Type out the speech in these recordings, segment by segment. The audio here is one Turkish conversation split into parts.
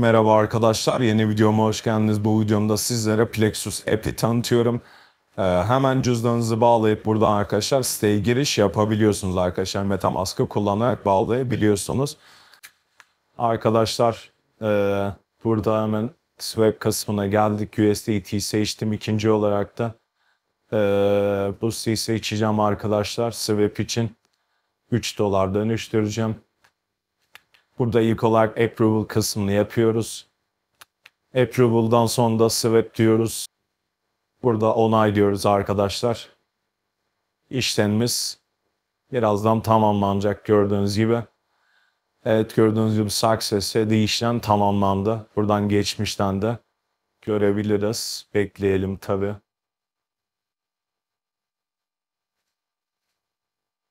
Merhaba arkadaşlar, yeni videoma hoş geldiniz. Bu videomda sizlere Plexus app'i tanıtıyorum. Ee, hemen cüzdanınızı bağlayıp burada arkadaşlar siteye giriş yapabiliyorsunuz arkadaşlar. Metamask'ı kullanarak bağlayabiliyorsunuz. Arkadaşlar e, burada hemen swap kısmına geldik. USDT seçtim ikinci olarak da. E, bu seçeceğim arkadaşlar swap için. 3 dolar dönüştüreceğim. Burada ilk olarak approval kısmını yapıyoruz. Approval'dan sonra da sweat diyoruz. Burada onay diyoruz arkadaşlar. İşlemimiz birazdan tamamlanacak gördüğünüz gibi. Evet gördüğünüz gibi success'e de işlem tamamlandı. Buradan geçmişten de görebiliriz. Bekleyelim tabi.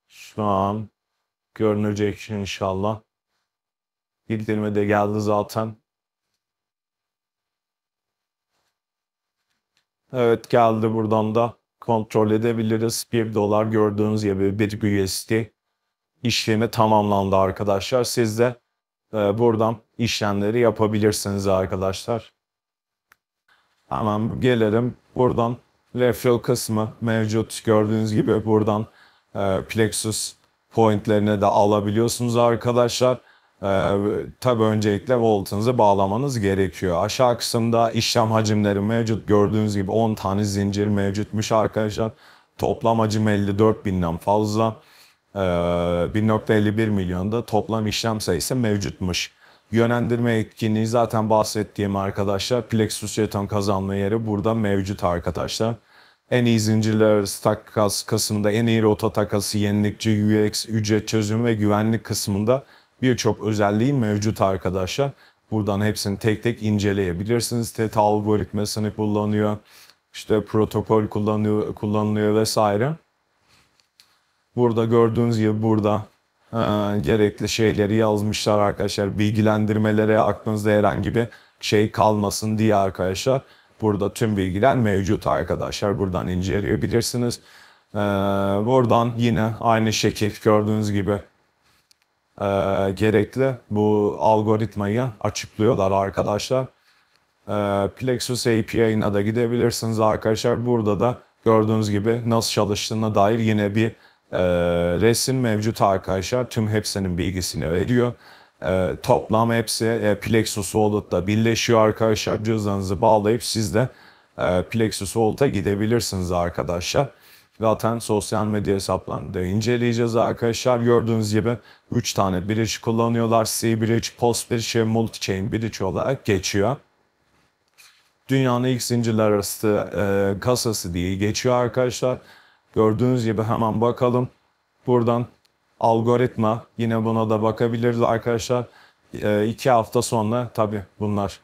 Şu an görünecek inşallah. Bir de geldi zaten. Evet geldi buradan da kontrol edebiliriz. 1 dolar gördüğünüz gibi bir USD işlemi tamamlandı arkadaşlar. Siz de e, buradan işlemleri yapabilirsiniz arkadaşlar. Tamam gelelim buradan referral kısmı mevcut. Gördüğünüz gibi buradan e, Plexus pointlerine de alabiliyorsunuz arkadaşlar. Ee, tabii öncelikle voltınızı bağlamanız gerekiyor. Aşağı kısımda işlem hacimleri mevcut. Gördüğünüz gibi 10 tane zincir mevcutmuş arkadaşlar. Toplam hacim 54 binden fazla. Ee, 1.51 milyonda toplam işlem sayısı mevcutmuş. Yönlendirme etkinliği zaten bahsettiğim arkadaşlar. Plexus jeton kazanma yeri burada mevcut arkadaşlar. En iyi zincirler arası takas kısmında en iyi rota takası, yenilikçi UX, ücret çözümü ve güvenlik kısmında birçok özelliği mevcut arkadaşlar. Buradan hepsini tek tek inceleyebilirsiniz. TET algoritmasını kullanıyor, işte protokol kullanıyor, kullanılıyor vesaire. Burada gördüğünüz gibi burada e, gerekli şeyleri yazmışlar arkadaşlar. Bilgilendirmelere aklınızda herhangi bir şey kalmasın diye arkadaşlar. Burada tüm bilgiler mevcut arkadaşlar. Buradan inceleyebilirsiniz. Ee, buradan yine aynı şekil gördüğünüz gibi e, gerekli bu algoritmayı açıklıyorlar arkadaşlar. E, Plexus API'na da gidebilirsiniz arkadaşlar. Burada da gördüğünüz gibi nasıl çalıştığına dair yine bir e, resim mevcut arkadaşlar. Tüm hepsinin bilgisini veriyor. E, toplam hepsi e, Plexus Wallet'ta birleşiyor arkadaşlar. Cüzdanınızı bağlayıp siz de e, Plexus Wallet'a gidebilirsiniz arkadaşlar zaten sosyal medya hesaplarında inceleyeceğiz arkadaşlar. Gördüğünüz gibi 3 tane bridge kullanıyorlar. C-Bridge, Post-Bridge ve Multi-Chain Bridge olarak geçiyor. Dünyanın ilk zincirler arası e, kasası diye geçiyor arkadaşlar. Gördüğünüz gibi hemen bakalım. Buradan algoritma yine buna da bakabiliriz arkadaşlar. E, iki hafta sonra tabi bunlar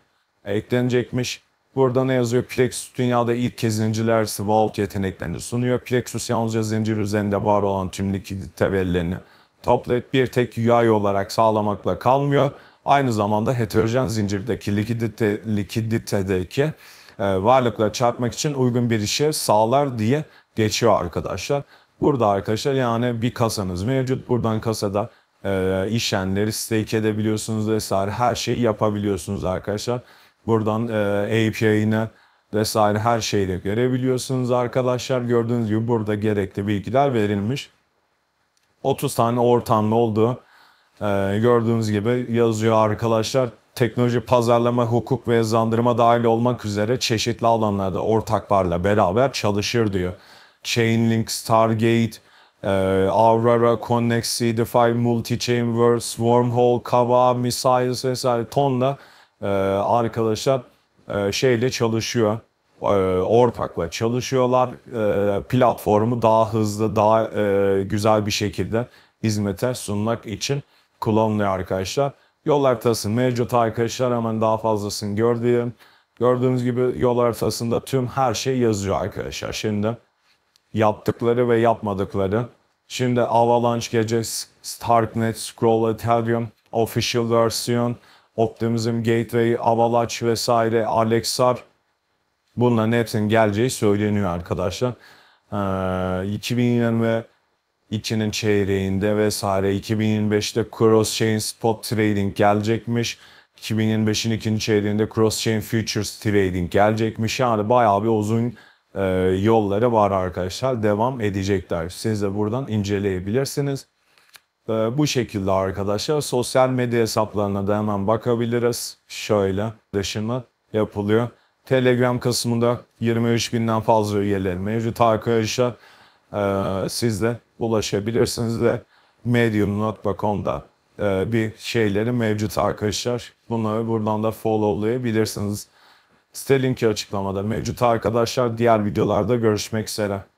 eklenecekmiş. Burada ne yazıyor? Plexus dünyada ilk kez zincirler vault yeteneklerini sunuyor. Plexus yalnızca zincir üzerinde var olan tüm likidite verilerini toplayıp bir tek UI olarak sağlamakla kalmıyor. Aynı zamanda heterojen zincirdeki likidite, likiditedeki e, varlıkla çarpmak için uygun bir işe sağlar diye geçiyor arkadaşlar. Burada arkadaşlar yani bir kasanız mevcut. Buradan kasada e, işenleri stake edebiliyorsunuz vesaire her şeyi yapabiliyorsunuz arkadaşlar. Buradan e, Eyüp yayını vesaire her şeyi görebiliyorsunuz arkadaşlar. Gördüğünüz gibi burada gerekli bilgiler verilmiş. 30 tane ortamda olduğu e, gördüğünüz gibi yazıyor arkadaşlar. Teknoloji, pazarlama, hukuk ve yazandırma dahil olmak üzere çeşitli alanlarda ortaklarla beraber çalışır diyor. Chainlink, Stargate, e, Aurora, Connect, C-Defy, Multichainverse, Wormhole, Kava, Missiles vesaire tonla ee, e, arkadaşlar şeyle çalışıyor e, ortakla çalışıyorlar. E, platformu daha hızlı, daha e, güzel bir şekilde hizmete sunmak için kullanılıyor arkadaşlar. Yol haritasın mevcut arkadaşlar hemen daha fazlasını gördüğüm. Gördüğünüz gibi yol haritasında tüm her şey yazıyor arkadaşlar. Şimdi yaptıkları ve yapmadıkları. Şimdi Avalanche Gece, Starknet, Scroll Ethereum, Official Version. Optimism Gateway, Avalanche vesaire, Alexar bunların hepsinin geleceği söyleniyor arkadaşlar. Ee, 2020 2'nin çeyreğinde vesaire 2025'te cross chain spot trading gelecekmiş. 2025'in ikinci çeyreğinde cross chain futures trading gelecekmiş. Yani bayağı bir uzun e, yolları var arkadaşlar. Devam edecekler. Siz de buradan inceleyebilirsiniz. Ee, bu şekilde arkadaşlar sosyal medya hesaplarına da hemen bakabiliriz. Şöyle dışına yapılıyor. Telegram kısmında 23 binden fazla üyeler mevcut arkadaşlar. Ee, siz de ulaşabilirsiniz de medium.com'da e, bir şeyleri mevcut arkadaşlar. Bunları buradan da followlayabilirsiniz. Site linki açıklamada mevcut arkadaşlar. Diğer videolarda görüşmek üzere.